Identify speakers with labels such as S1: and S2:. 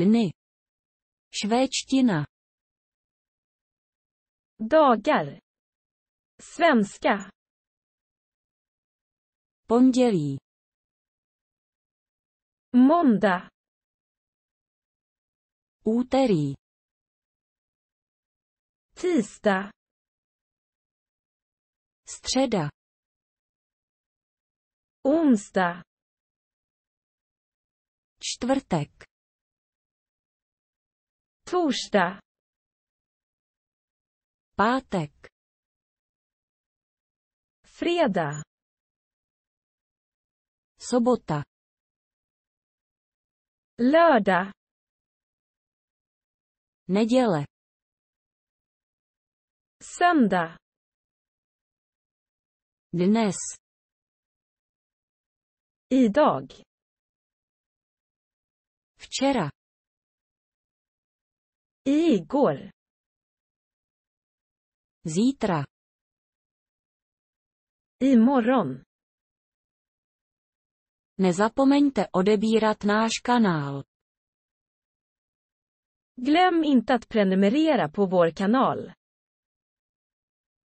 S1: dny. Švédština. Dagar. Svenska. Pondělí. Monda. Úterý. Týsta. Středa. Onsdag. Čtvrtek. Torsdag. Pátek. Fredag. Sobota. Lördag. Neděle. Söndag. Dnes. Idag. Včera. Igår. Zítra. Imorgon. Nezapomeňte odebírat náš kanál. Glöm inte att prenumerera på vår kanal.